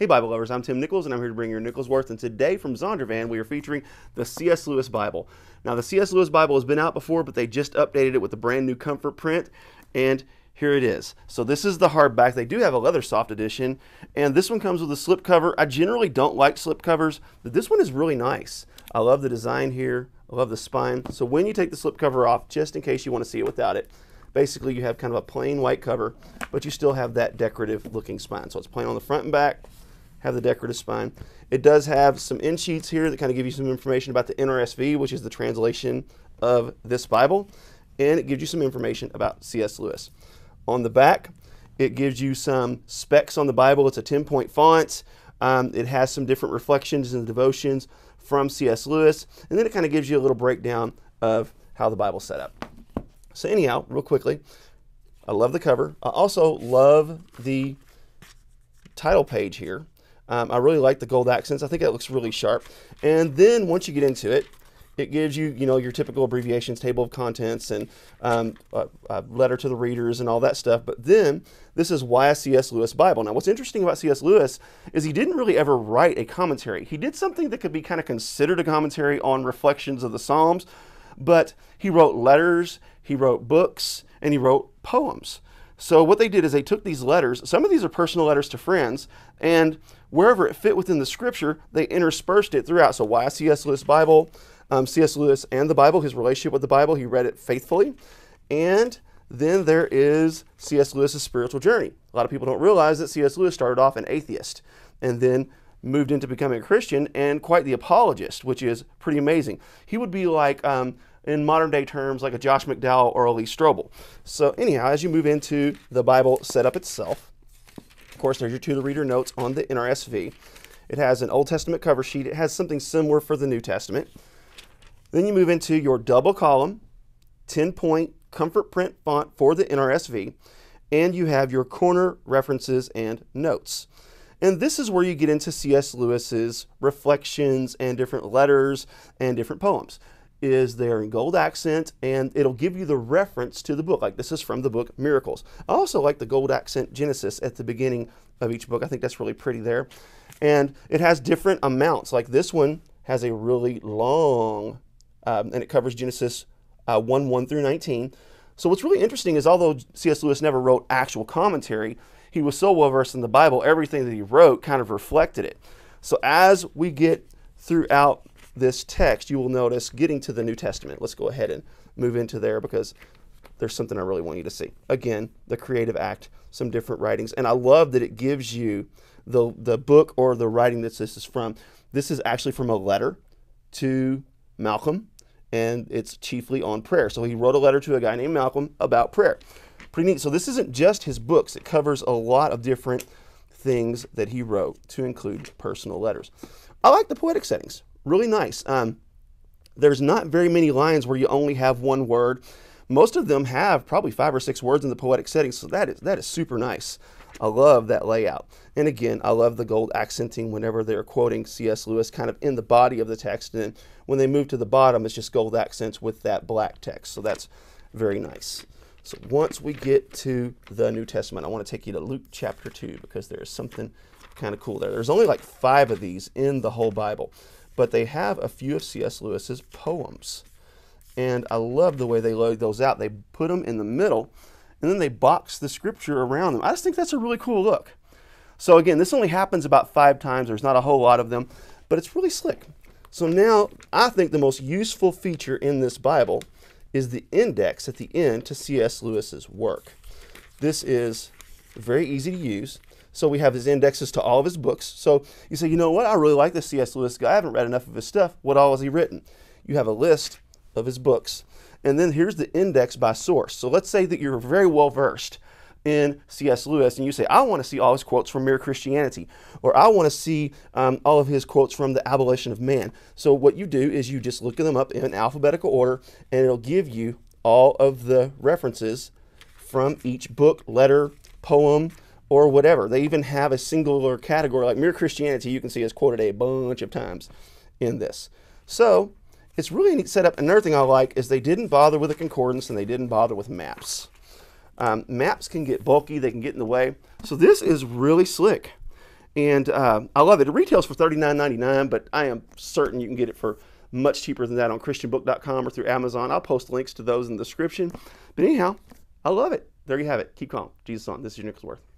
Hey, Bible lovers, I'm Tim Nichols, and I'm here to bring your Nichols Worth. And today from Zondervan, we are featuring the C.S. Lewis Bible. Now, the C.S. Lewis Bible has been out before, but they just updated it with a brand new comfort print, and here it is. So, this is the hardback. They do have a leather soft edition, and this one comes with a slip cover. I generally don't like slip covers, but this one is really nice. I love the design here, I love the spine. So, when you take the slip cover off, just in case you want to see it without it, basically you have kind of a plain white cover, but you still have that decorative looking spine. So, it's plain on the front and back have the decorative spine. It does have some end sheets here that kind of give you some information about the NRSV, which is the translation of this Bible, and it gives you some information about C.S. Lewis. On the back, it gives you some specs on the Bible. It's a 10 point font. Um, it has some different reflections and devotions from C.S. Lewis, and then it kind of gives you a little breakdown of how the Bible's set up. So, anyhow, real quickly, I love the cover. I also love the title page here. Um, I really like the gold accents. I think it looks really sharp. And then once you get into it, it gives you, you know, your typical abbreviations, table of contents, and um, a, a letter to the readers and all that stuff. But then this is why a C.S. Lewis Bible. Now, what's interesting about C.S. Lewis is he didn't really ever write a commentary. He did something that could be kind of considered a commentary on reflections of the Psalms, but he wrote letters, he wrote books, and he wrote poems. So what they did is they took these letters, some of these are personal letters to friends, and wherever it fit within the scripture, they interspersed it throughout. So why C.S. Lewis Bible, um, C.S. Lewis and the Bible, his relationship with the Bible, he read it faithfully. And then there is C.S. Lewis's spiritual journey. A lot of people don't realize that C.S. Lewis started off an atheist and then moved into becoming a Christian and quite the apologist, which is pretty amazing. He would be like, um, in modern day terms, like a Josh McDowell or a Lee Strobel. So, anyhow, as you move into the Bible setup itself, of course, there's your to the reader notes on the NRSV. It has an Old Testament cover sheet, it has something similar for the New Testament. Then you move into your double column, 10 point comfort print font for the NRSV, and you have your corner references and notes. And this is where you get into C.S. Lewis's reflections and different letters and different poems is there in gold accent and it'll give you the reference to the book. Like this is from the book Miracles. I also like the gold accent Genesis at the beginning of each book. I think that's really pretty there. And it has different amounts. Like this one has a really long, um, and it covers Genesis uh, 1 1 through 19. So what's really interesting is although C.S. Lewis never wrote actual commentary, he was so well versed in the Bible, everything that he wrote kind of reflected it. So as we get throughout this text, you will notice getting to the New Testament. Let's go ahead and move into there because there's something I really want you to see. Again, the creative act, some different writings. And I love that it gives you the, the book or the writing that this is from. This is actually from a letter to Malcolm, and it's chiefly on prayer. So he wrote a letter to a guy named Malcolm about prayer pretty neat. So this isn't just his books. It covers a lot of different things that he wrote to include personal letters. I like the poetic settings. Really nice. Um, there's not very many lines where you only have one word. Most of them have probably five or six words in the poetic settings, so that is, that is super nice. I love that layout. And again, I love the gold accenting whenever they're quoting C.S. Lewis kind of in the body of the text. And then when they move to the bottom, it's just gold accents with that black text. So that's very nice. So once we get to the New Testament, I want to take you to Luke chapter 2 because there is something kind of cool there. There's only like five of these in the whole Bible, but they have a few of C.S. Lewis's poems. And I love the way they load those out. They put them in the middle and then they box the scripture around them. I just think that's a really cool look. So again, this only happens about five times. There's not a whole lot of them, but it's really slick. So now I think the most useful feature in this Bible is the index at the end to C.S. Lewis's work. This is very easy to use. So we have his indexes to all of his books. So you say, you know what? I really like this C.S. Lewis guy. I haven't read enough of his stuff. What all has he written? You have a list of his books. And then here's the index by source. So let's say that you're very well versed in C.S. Lewis and you say, I want to see all his quotes from Mere Christianity, or I want to see um, all of his quotes from The Abolition of Man. So, what you do is you just look them up in alphabetical order, and it'll give you all of the references from each book, letter, poem, or whatever. They even have a singular category, like Mere Christianity, you can see is quoted a bunch of times in this. So, it's really neat setup. Another thing I like is they didn't bother with a concordance and they didn't bother with maps. Um, maps can get bulky, they can get in the way. So this is really slick. And uh, I love it. It retails for $39.99, but I am certain you can get it for much cheaper than that on christianbook.com or through Amazon. I'll post links to those in the description. But anyhow, I love it. There you have it. Keep calm. Jesus on. This is your Nickel's Worth.